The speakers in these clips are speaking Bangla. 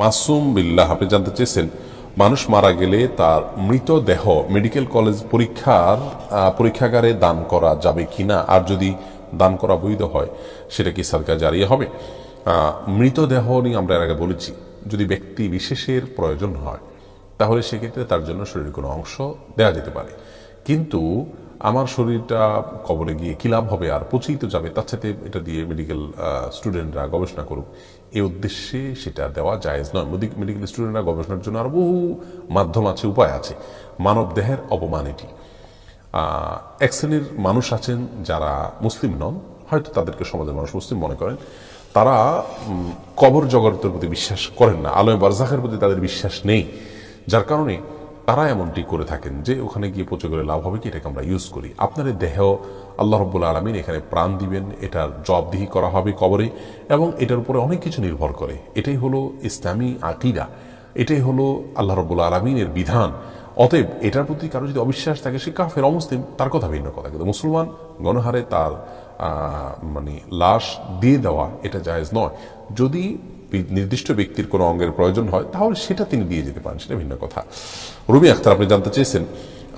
মাসুম বিল্লাহ আপনি জানতে চেয়েছেন মানুষ মারা গেলে তার মৃত দেহ মেডিকেল কলেজ পরীক্ষার পরীক্ষাগারে দান করা যাবে কি না আর যদি দান করা বৈধ হয় সেটা কি সরকার জারিয়ে হবে মৃতদেহ নিয়ে আমরা এর আগে বলেছি যদি ব্যক্তি বিশেষের প্রয়োজন হয় তাহলে সেক্ষেত্রে তার জন্য শরীরের কোনো অংশ দেওয়া যেতে পারে কিন্তু আমার শরীরটা কবরে গিয়ে কী লাভ হবে আর পচেই তো যাবে তার সাথে এটা দিয়ে মেডিকেল স্টুডেন্টরা গবেষণা করুক এই উদ্দেশ্যে সেটা দেওয়া জায়েজ নয় মেডিকেল স্টুডেন্টরা গবেষণার জন্য আর বহু মাধ্যম আছে উপায় আছে মানব দেহের অপমান এটি এক শ্রেণীর মানুষ আছেন যারা মুসলিম নন হয়তো তাদেরকে সমাজের মানুষ মুসলিম মনে করেন তারা কবর জগতের প্রতি বিশ্বাস করেন না আলম বারজাখের প্রতি তাদের বিশ্বাস নেই যার কারণে তারা এমনটি করে থাকেন যে ওখানে গিয়ে পচে করে লাভ হবে কি এটাকে আমরা ইউজ করি আপনার দেহ আল্লাহ রব্বুল আলমিন এখানে প্রাণ দিবেন এটার জবদিহি করা হবে কবরে এবং এটার উপরে অনেক কিছু নির্ভর করে এটাই হলো ইসলামী আকিরা এটাই হলো আল্লাহ রব্বুল আলমিনের বিধান অতএব এটার প্রতি কারো যদি অবিশ্বাস থাকে সে কাফের অমুসলিম তার কথা ভিন্ন কথা কিন্তু মুসলমান গণহারে তার মানে লাশ দিয়ে দেওয়া এটা জায়েজ নয় যদি নির্দিষ্ট ব্যক্তির কোনো অঙ্গের প্রয়োজন হয় তাহলে সেটা তিনি দিয়ে যেতে পারেন সেটা ভিন্ন কথা রুমি আখতার আপনি জানতে চেয়েছেন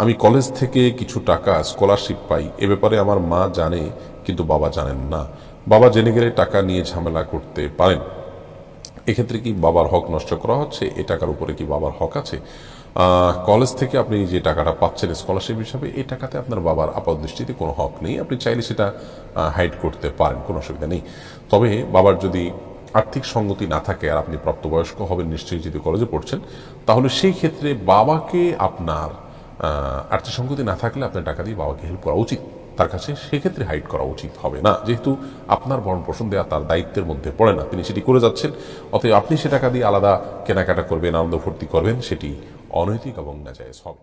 আমি কলেজ থেকে কিছু টাকা স্কলারশিপ পাই এ ব্যাপারে আমার মা জানে কিন্তু বাবা জানেন না বাবা জেনে গেলে টাকা নিয়ে ঝামেলা করতে পারেন এক্ষেত্রে কি বাবার হক নষ্ট করা হচ্ছে এ টাকার উপরে কি বাবার হক আছে কলেজ থেকে আপনি যে টাকাটা পাচ্ছেন স্কলারশিপ হিসাবে এই টাকাতে আপনার বাবার আপাত দৃষ্টিতে কোনো হক নেই আপনি চাইলে সেটা হাইড করতে পারেন কোনো অসুবিধা নেই তবে বাবার যদি আর্থিক সঙ্গতি না থাকে আর আপনি প্রাপ্তবয়স্ক হবেন নিশ্চয়ই যদি কলেজে পড়ছেন তাহলে সেই ক্ষেত্রে বাবাকে আপনার আর্থিক সঙ্গতি না থাকলে আপনার টাকা দিয়ে বাবাকে হেল্প করা উচিত তার কাছে সেক্ষেত্রে হাইড করা উচিত হবে না যেহেতু আপনার বরণ পোষণ দেওয়া তার দায়িত্বের মধ্যে পড়ে না তিনি সেটি করে যাচ্ছেন অতএব আপনি সে টাকা দিয়ে আলাদা কেনাকাটা করবেন আনন্দ ভর্তি করবেন সেটি অনৈতিক এবং নাজায়জ হবে